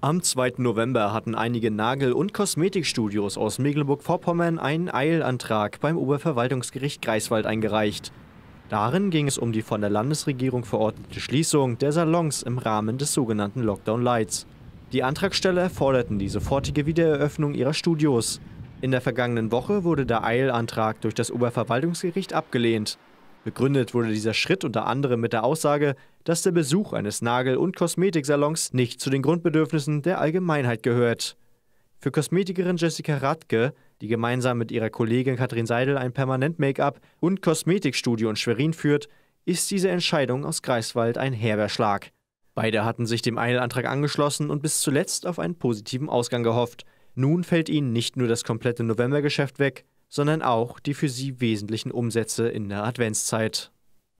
Am 2. November hatten einige Nagel- und Kosmetikstudios aus Mecklenburg-Vorpommern einen Eilantrag beim Oberverwaltungsgericht Greifswald eingereicht. Darin ging es um die von der Landesregierung verordnete Schließung der Salons im Rahmen des sogenannten Lockdown Lights. Die Antragsteller forderten die sofortige Wiedereröffnung ihrer Studios. In der vergangenen Woche wurde der Eilantrag durch das Oberverwaltungsgericht abgelehnt. Begründet wurde dieser Schritt unter anderem mit der Aussage, dass der Besuch eines Nagel- und Kosmetiksalons nicht zu den Grundbedürfnissen der Allgemeinheit gehört. Für Kosmetikerin Jessica Radke, die gemeinsam mit ihrer Kollegin Katrin Seidel ein Permanent-Make-up und Kosmetikstudio in Schwerin führt, ist diese Entscheidung aus Greifswald ein herber Schlag. Beide hatten sich dem Eilantrag angeschlossen und bis zuletzt auf einen positiven Ausgang gehofft. Nun fällt ihnen nicht nur das komplette Novembergeschäft weg, sondern auch die für sie wesentlichen Umsätze in der Adventszeit.